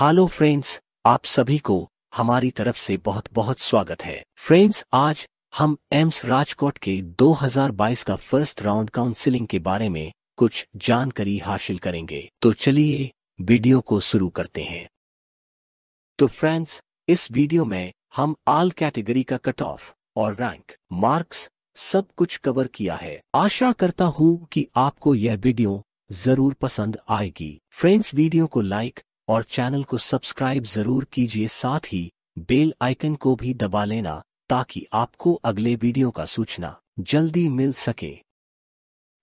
hello friends आप सभी को हमारी तरफ से बहुत बहुत स्वागत है फ्रेंड्स आज हम एम्स राजकोट के 2022 का फर्स्ट राउंड काउंसिलिंग के बारे में कुछ जानकारी हासिल करेंगे तो चलिए वीडियो को शुरू करते हैं तो फ्रेंड्स इस वीडियो में हम आल कैटेगरी का कट ऑफ और रैंक मार्क्स सब कुछ कवर किया है आशा करता हूँ कि आपको यह वीडियो जरूर पसंद आएगी फ्रेंड्स वीडियो को लाइक और चैनल को सब्सक्राइब जरूर कीजिए साथ ही बेल आइकन को भी दबा लेना ताकि आपको अगले वीडियो का सूचना जल्दी मिल सके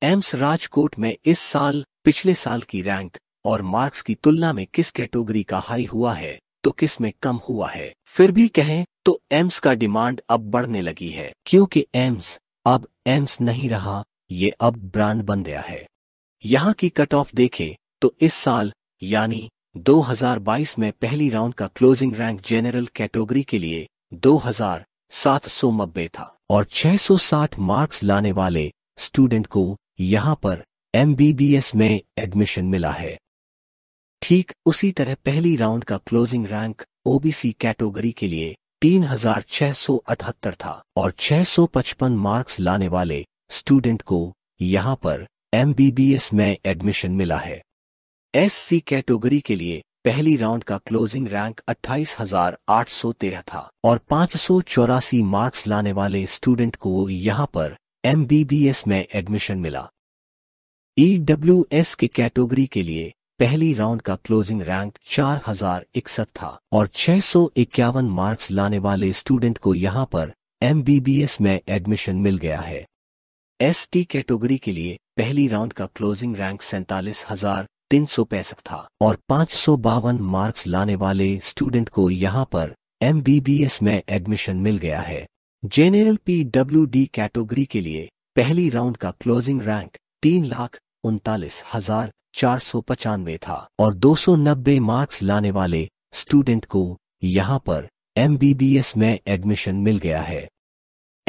एम्स राजकोट में इस साल पिछले साल की रैंक और मार्क्स की तुलना में किस कैटेगरी का हाई हुआ है तो किस में कम हुआ है फिर भी कहें तो एम्स का डिमांड अब बढ़ने लगी है क्योंकि एम्स अब एम्स नहीं रहा ये अब ब्रांड बन गया है यहाँ की कट ऑफ देखें तो इस साल यानी 2022 में पहली राउंड का क्लोजिंग रैंक जनरल कैटेगरी के लिए दो हजार सात सौ नब्बे था और 660 मार्क्स लाने वाले स्टूडेंट को यहाँ पर एमबीबीएस में एडमिशन मिला है ठीक उसी तरह पहली राउंड का क्लोजिंग रैंक ओबीसी कैटेगरी के लिए तीन हजार छह सौ अठहत्तर था और छह सौ पचपन मार्क्स लाने वाले स्टूडेंट को यहाँ पर एमबीबीएस में एडमिशन मिला है एससी कैटेगरी के लिए पहली राउंड का क्लोजिंग रैंक 28,813 था और पाँच मार्क्स लाने वाले स्टूडेंट को यहाँ पर एमबीबीएस में एडमिशन मिला ईडब्ल्यूएस e के कैटेगरी के लिए पहली राउंड का क्लोजिंग रैंक चार हजार इकसठ था और छह सौ इक्यावन मार्क्स लाने वाले स्टूडेंट को यहाँ पर एमबीबीएस में एडमिशन मिल गया है एसटी कैटेगरी के लिए पहली राउंड का क्लोजिंग रैंक सैंतालीस हजार तीन सौ पैंसठ था और पाँच सौ बावन मार्क्स लाने वाले स्टूडेंट को यहाँ पर एस में एडमिशन मिल गया है जेनरल डी कैटेगरी के लिए पहली राउंड का क्लोजिंग रैंक तीन लाख उनतालीस हजार चार सौ पचानवे था और दो सौ नब्बे मार्क्स लाने वाले स्टूडेंट को यहाँ पर एस में एडमिशन मिल गया है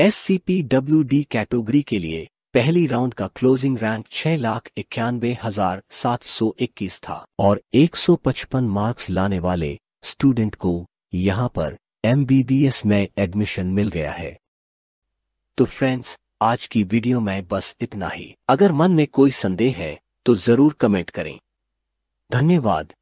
S C P W D category के लिए पहली राउंड का क्लोजिंग रैंक छह लाख इक्यानवे हजार सात सौ इक्कीस था और 155 मार्क्स लाने वाले स्टूडेंट को यहाँ पर एमबीबीएस में एडमिशन मिल गया है तो फ्रेंड्स आज की वीडियो में बस इतना ही अगर मन में कोई संदेह है तो जरूर कमेंट करें धन्यवाद